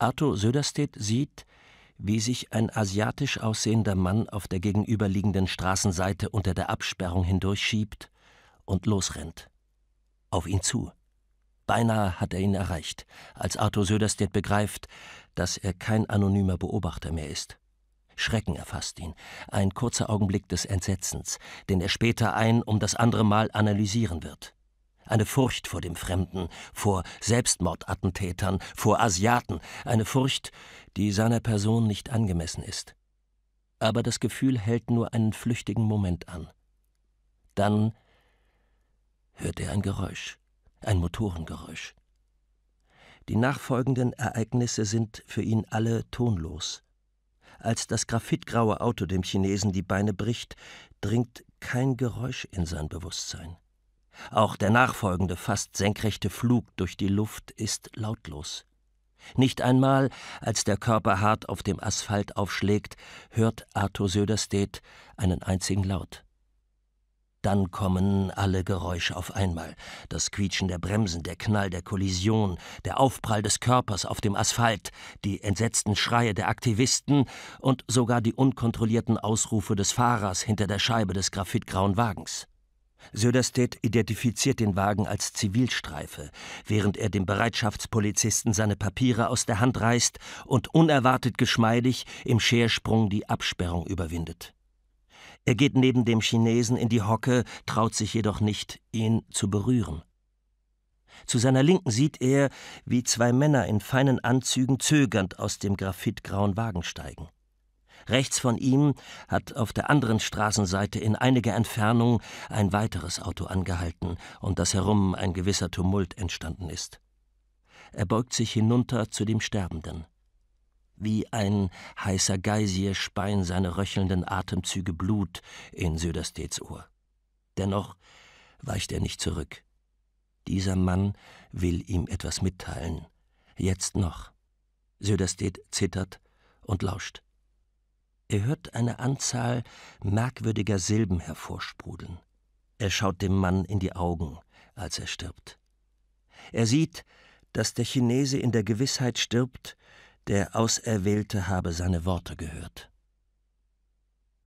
Arthur Söderstedt sieht, wie sich ein asiatisch aussehender Mann auf der gegenüberliegenden Straßenseite unter der Absperrung hindurchschiebt und losrennt. Auf ihn zu. Beinahe hat er ihn erreicht, als Arthur Söderstedt begreift, dass er kein anonymer Beobachter mehr ist. Schrecken erfasst ihn, ein kurzer Augenblick des Entsetzens, den er später ein um das andere Mal analysieren wird eine Furcht vor dem Fremden, vor Selbstmordattentätern, vor Asiaten, eine Furcht, die seiner Person nicht angemessen ist. Aber das Gefühl hält nur einen flüchtigen Moment an. Dann hört er ein Geräusch, ein Motorengeräusch. Die nachfolgenden Ereignisse sind für ihn alle tonlos. Als das grafitgraue Auto dem Chinesen die Beine bricht, dringt kein Geräusch in sein Bewusstsein. Auch der nachfolgende, fast senkrechte Flug durch die Luft ist lautlos. Nicht einmal, als der Körper hart auf dem Asphalt aufschlägt, hört Arthur Söderstedt einen einzigen Laut. Dann kommen alle Geräusche auf einmal. Das Quietschen der Bremsen, der Knall der Kollision, der Aufprall des Körpers auf dem Asphalt, die entsetzten Schreie der Aktivisten und sogar die unkontrollierten Ausrufe des Fahrers hinter der Scheibe des graphitgrauen Wagens. Söderstedt identifiziert den Wagen als Zivilstreife, während er dem Bereitschaftspolizisten seine Papiere aus der Hand reißt und unerwartet geschmeidig im Schersprung die Absperrung überwindet. Er geht neben dem Chinesen in die Hocke, traut sich jedoch nicht, ihn zu berühren. Zu seiner Linken sieht er, wie zwei Männer in feinen Anzügen zögernd aus dem graphitgrauen Wagen steigen. Rechts von ihm hat auf der anderen Straßenseite in einiger Entfernung ein weiteres Auto angehalten, und das herum ein gewisser Tumult entstanden ist. Er beugt sich hinunter zu dem Sterbenden. Wie ein heißer Geisier speien seine röchelnden Atemzüge Blut in Söderstedts Ohr. Dennoch weicht er nicht zurück. Dieser Mann will ihm etwas mitteilen. Jetzt noch. Söderstedt zittert und lauscht. Er hört eine Anzahl merkwürdiger Silben hervorsprudeln. Er schaut dem Mann in die Augen, als er stirbt. Er sieht, dass der Chinese in der Gewissheit stirbt, der Auserwählte habe seine Worte gehört.